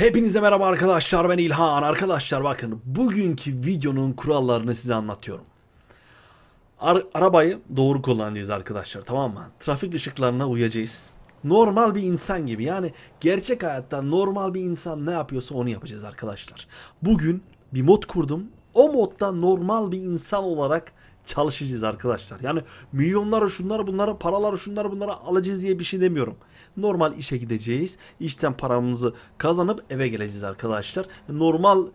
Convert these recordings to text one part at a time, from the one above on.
Hepinize merhaba arkadaşlar ben İlhan. Arkadaşlar bakın bugünkü videonun kurallarını size anlatıyorum. Ar arabayı doğru kullanacağız arkadaşlar tamam mı? Trafik ışıklarına uyacağız. Normal bir insan gibi yani gerçek hayatta normal bir insan ne yapıyorsa onu yapacağız arkadaşlar. Bugün bir mod kurdum. O modda normal bir insan olarak çalışacağız arkadaşlar. Yani milyonlar şunları bunlara paralar şunları bunlara alacağız diye bir şey demiyorum. Normal işe gideceğiz. işten paramızı kazanıp eve geleceğiz arkadaşlar. Normal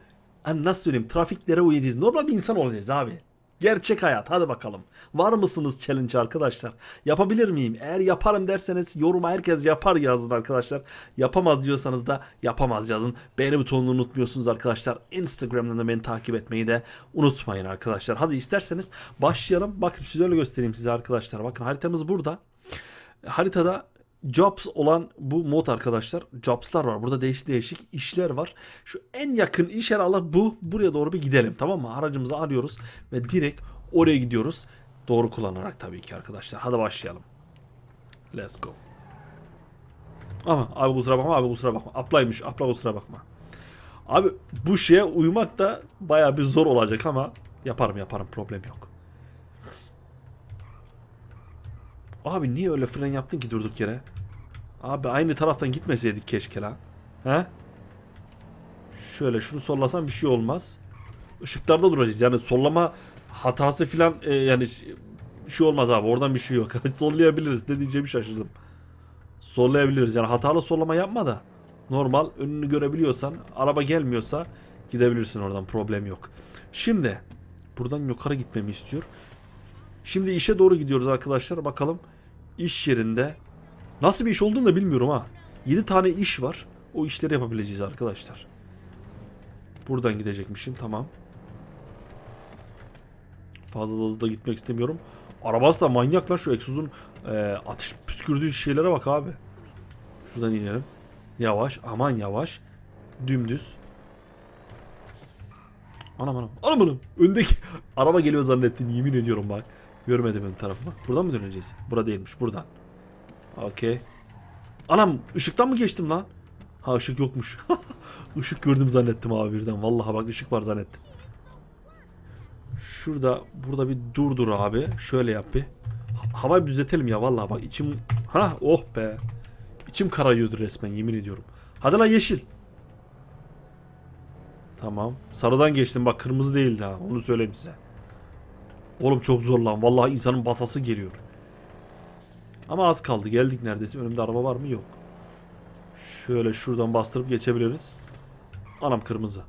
hani nasıl söyleyeyim trafiklere uyacağız. Normal bir insan olacağız abi. Gerçek hayat. Hadi bakalım. Var mısınız challenge arkadaşlar? Yapabilir miyim? Eğer yaparım derseniz yoruma herkes yapar yazın arkadaşlar. Yapamaz diyorsanız da yapamaz yazın. Beğeni butonunu unutmuyorsunuz arkadaşlar. Instagram'dan da beni takip etmeyi de unutmayın arkadaşlar. Hadi isterseniz başlayalım. Bakın şöyle göstereyim size arkadaşlar. Bakın haritamız burada. Haritada Jobs olan bu mod arkadaşlar. Jobs'lar var. Burada değişik değişik işler var. Şu en yakın iş herhalde bu. Buraya doğru bir gidelim tamam mı? Aracımızı arıyoruz ve direkt oraya gidiyoruz. Doğru kullanarak tabii ki arkadaşlar. Hadi başlayalım. Let's go. Ama abi kusura bakma abi kusura bakma. Aplaymış. Apla kusura bakma. Abi bu şeye uymak da baya bir zor olacak ama yaparım yaparım problem yok. Abi niye öyle fren yaptın ki durduk yere? Abi aynı taraftan gitmeseydik keşke lan. He? Şöyle şunu sollasam bir şey olmaz. Işıklarda duracağız. Yani sollama hatası filan e, yani şey olmaz abi. Oradan bir şey yok. Sollayabiliriz. Ne diyeceğimi şaşırdım. Sollayabiliriz. Yani hatalı sollama yapma da. Normal önünü görebiliyorsan, araba gelmiyorsa gidebilirsin oradan. Problem yok. Şimdi buradan yukarı gitmemi istiyor. Şimdi işe doğru gidiyoruz arkadaşlar. Bakalım iş yerinde Nasıl bir iş olduğunu da bilmiyorum ha. 7 tane iş var. O işleri yapabileceğiz arkadaşlar. Buradan gidecekmişim. Tamam. Fazla da hızlı gitmek istemiyorum. Arabası da manyak lan şu egzozun e, ateş püskürdüğü şeylere bak abi. Şuradan inelim. Yavaş. Aman yavaş. Dümdüz. Anam anam. Anam anam. Öndeki araba geliyor zannettim. Yemin ediyorum bak. Görmedim ön tarafıma. Buradan mı döneceğiz? Burada değilmiş. Buradan. Okey. Anam ışıktan mı geçtim lan? Ha ışık yokmuş. Işık gördüm zannettim abi birden. Vallahi bak ışık var zannettim. Şurada burada bir durdur abi. Şöyle yap bir. Havayı düzeltelim ya vallahi bak içim ha oh be. İçim kararıyordu resmen yemin ediyorum. Hadi lan yeşil. Tamam. Sarıdan geçtim bak kırmızı değildi ha. Onu söyleyeyim size. Oğlum çok zor lan. Vallahi insanın basası geliyor. Ama az kaldı. Geldik neredeyse. Önümde araba var mı? Yok. Şöyle şuradan bastırıp geçebiliriz. Anam kırmızı.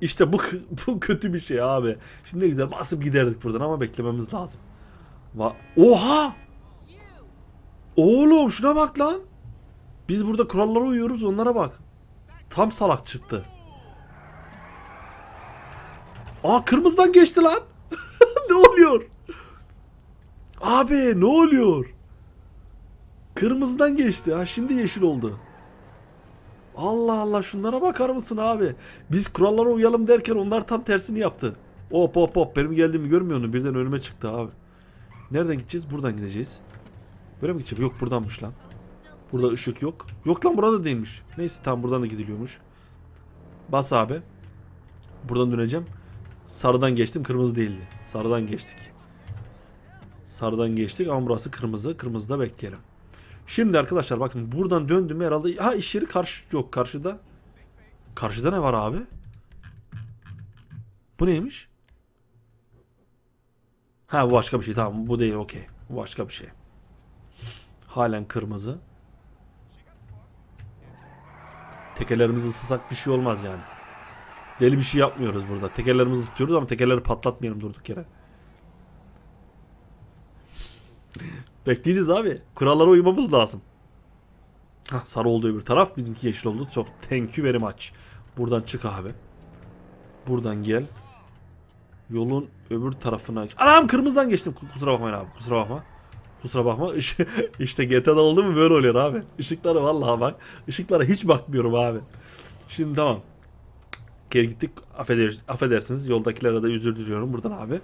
İşte bu, bu kötü bir şey abi. Şimdi güzel basıp giderdik buradan ama beklememiz lazım. Va Oha! Oğlum şuna bak lan. Biz burada kurallara uyuyoruz onlara bak. Tam salak çıktı. Aa kırmızıdan geçti lan. ne oluyor? Abi ne oluyor? Kırmızıdan geçti ha şimdi yeşil oldu. Allah Allah şunlara bakar mısın abi? Biz kurallara uyalım derken onlar tam tersini yaptı. Hop hop hop benim geldiğimi görmüyor musun? Birden önüme çıktı abi. Nereden gideceğiz? Buradan gideceğiz. Böyle mi gideceğim? Yok buradanmış lan. Burada ışık yok. Yok lan burada değilmiş. Neyse tam buradan da gidiliyormuş. Bas abi. Buradan döneceğim. Sarıdan geçtim kırmızı değildi. Sarıdan geçtik. Sarıdan geçtik ama burası kırmızı. Kırmızıda bekleyelim. Şimdi arkadaşlar bakın buradan döndüm herhalde. Ha iş yeri karşı yok karşıda. Karşıda ne var abi? Bu neymiş? Ha bu başka bir şey tamam bu değil okey. Bu başka bir şey. Halen kırmızı. Tekerlerimizi ısısak bir şey olmaz yani. Deli bir şey yapmıyoruz burada. Tekerlerimizi ısıtıyoruz ama tekerleri patlatmayalım durduk yere. Bekleyeceğiz abi. Kurallara uymamız lazım. Hah, sarı oldu öbür taraf. Bizimki yeşil oldu. Çok thank you very much. Buradan çık abi. Buradan gel. Yolun öbür tarafına... Anam kırmızıdan geçtim. Kusura bakmayın abi. Kusura bakma. Kusura bakma. İşte GTA'da oldu mu böyle oluyor abi. Işıklara vallahi bak. Işıklara hiç bakmıyorum abi. Şimdi tamam. Bakü'ye gittik. Affeder, affedersiniz yoldakilere de özür diliyorum buradan abi.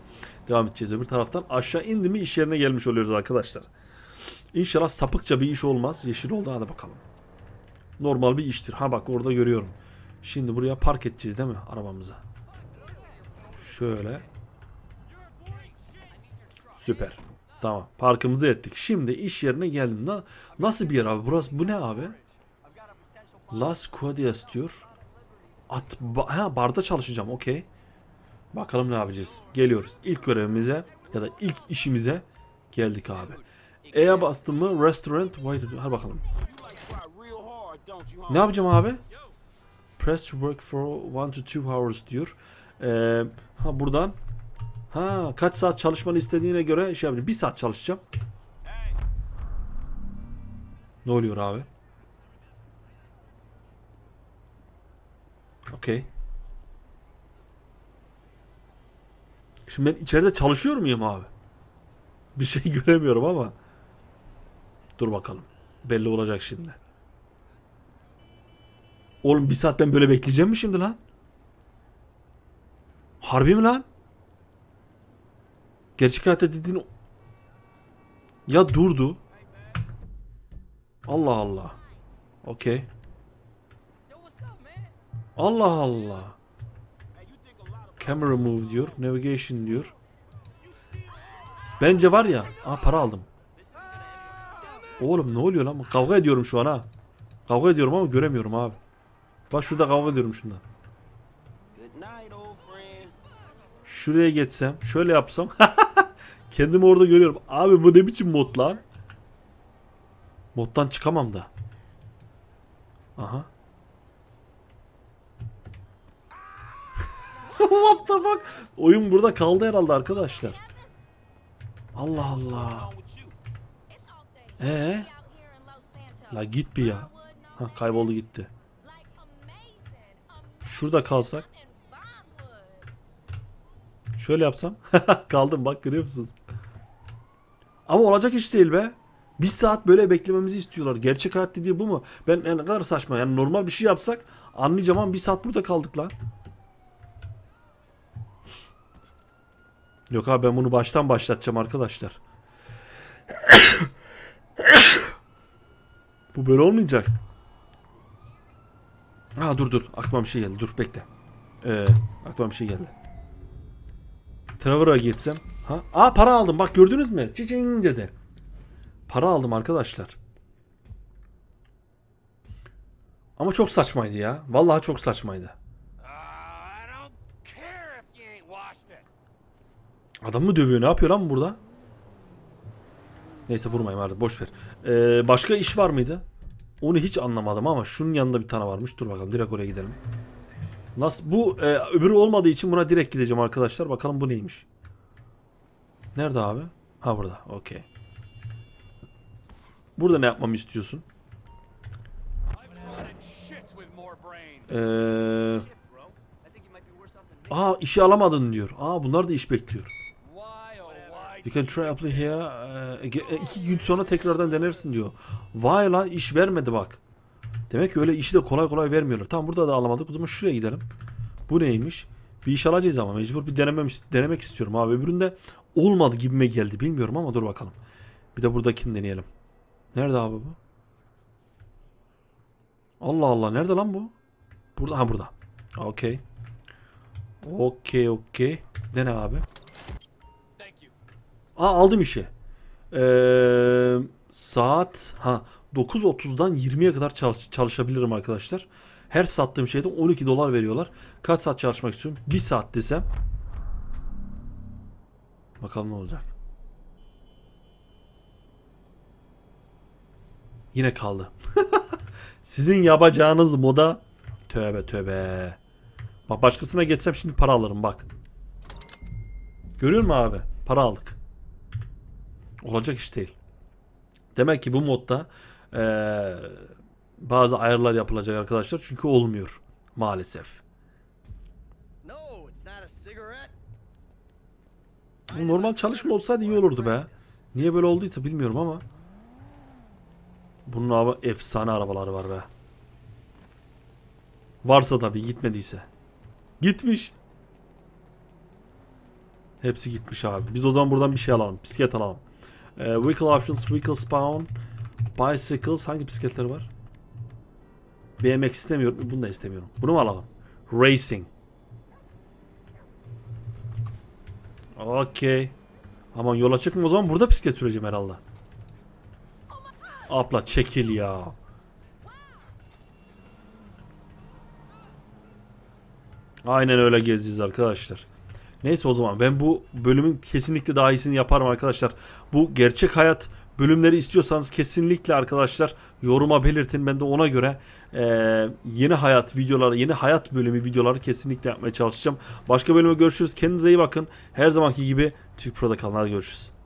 Devam edeceğiz öbür taraftan. Aşağı indi mi iş yerine gelmiş oluyoruz arkadaşlar. İnşallah sapıkça bir iş olmaz. Yeşil oldu hadi bakalım. Normal bir iştir. Ha bak orada görüyorum. Şimdi buraya park edeceğiz değil mi arabamıza? Şöyle. Süper. Tamam. Parkımızı ettik. Şimdi iş yerine geldim. Na nasıl bir yer abi? Burası bu ne abi? Las Quadia's diyor. At ba ha, barda çalışacağım okey. Bakalım ne yapacağız. Geliyoruz. İlk görevimize ya da ilk işimize geldik abi. E'ye bastım mı? Restaurant. Wait, hadi bakalım. Ne yapacağım abi? Press to work for 1 to 2 hours diyor. Ee, ha buradan. Ha kaç saat çalışmanı istediğine göre şey yapacağım. Bir saat çalışacağım. Ne oluyor abi? Okey. Şimdi ben içeride çalışıyor muyum abi? Bir şey göremiyorum ama. Dur bakalım. Belli olacak şimdi. Oğlum bir saat ben böyle bekleyeceğim mi şimdi lan? Harbi mi lan? Gerçek hayatta dediğin... Ya durdu. Allah Allah. Okey. Allah Allah. Camera move diyor. Navigation diyor. Bence var ya. Aa para aldım. Oğlum ne oluyor lan? Kavga ediyorum şu an ha. Kavga ediyorum ama göremiyorum abi. Bak şurada kavga ediyorum şunda. Şuraya geçsem. Şöyle yapsam. Kendimi orada görüyorum. Abi bu ne biçim mod lan? Moddan çıkamam da. Aha. What the fuck? Oyun burada kaldı herhalde arkadaşlar. Allah Allah. Ee? La git bir ya. Ha kayboldu gitti. Şurada kalsak. Şöyle yapsam. Kaldım bak görüyor musunuz? Ama olacak iş değil be. Bir saat böyle beklememizi istiyorlar. Gerçek hayat dediği bu mu? Ben ne kadar saçma. Yani normal bir şey yapsak anlayacağım ama bir saat burada kaldık lan. Yok abi ben bunu baştan başlatacağım arkadaşlar. Bu böyle olmayacak. Ha dur dur. Aklıma bir şey geldi. Dur bekle. Ee, aklıma bir şey geldi. Trevor'a geçsem. Ha? Aa para aldım. Bak gördünüz mü? Çiçin dedi. Para aldım arkadaşlar. Ama çok saçmaydı ya. Vallahi çok saçmaydı. Adam mı dövüyor? Ne yapıyor lan burada? Neyse vurmayayım artık boş ver. Ee, başka iş var mıydı? Onu hiç anlamadım ama şunun yanında bir tane varmış. Dur bakalım direkt oraya gidelim. Nasıl? Bu e, öbürü olmadığı için buna direkt gideceğim arkadaşlar. Bakalım bu neymiş? Nerede abi? Ha burada. Okey. Burada ne yapmamı istiyorsun? Ee, aa işi alamadın diyor. Aa bunlar da iş bekliyor. You can try apply here. Uh, e, iki gün sonra tekrardan denersin diyor. Vay lan iş vermedi bak. Demek ki öyle işi de kolay kolay vermiyorlar. Tam burada da alamadık. O zaman şuraya gidelim. Bu neymiş? Bir iş alacağız ama mecbur bir denemem, denemek istiyorum abi. Öbüründe olmadı gibime geldi. Bilmiyorum ama dur bakalım. Bir de buradakini deneyelim. Nerede abi bu? Allah Allah. Nerede lan bu? Burada. Ha burada. Okey. Okey okey. Dene abi. Aa, aldım işi. Ee, saat ha 9.30'dan 20'ye kadar çalış, çalışabilirim arkadaşlar. Her sattığım şeyde 12 dolar veriyorlar. Kaç saat çalışmak istiyorum? 1 saat desem. Bakalım ne olacak. Yine kaldı. Sizin yapacağınız moda tövbe tövbe. Bak başkasına geçsem şimdi para alırım bak. Görüyor musun abi? Para aldık. Olacak iş değil. Demek ki bu modda e, bazı ayarlar yapılacak arkadaşlar. Çünkü olmuyor maalesef. Bu normal çalışma olsaydı iyi olurdu be. Niye böyle olduysa bilmiyorum ama. Bunun abi efsane arabaları var be. Varsa tabi gitmediyse. Gitmiş. Hepsi gitmiş abi. Biz o zaman buradan bir şey alalım. Bisiklet alalım. E, vehicle options, vehicle spawn, bicycles. Hangi bisikletler var? BMX istemiyorum. Bunu da istemiyorum. Bunu mu alalım? Racing. Okey. Aman yola çıkma o zaman burada bisiklet süreceğim herhalde. Abla çekil ya. Aynen öyle gezeceğiz arkadaşlar. Neyse o zaman ben bu bölümün kesinlikle daha iyisini yaparım arkadaşlar. Bu gerçek hayat bölümleri istiyorsanız kesinlikle arkadaşlar yoruma belirtin. Ben de ona göre e, yeni hayat videoları, yeni hayat bölümü videoları kesinlikle yapmaya çalışacağım. Başka bölüme görüşürüz. Kendinize iyi bakın. Her zamanki gibi Türk Pro'da kalın. Hadi görüşürüz.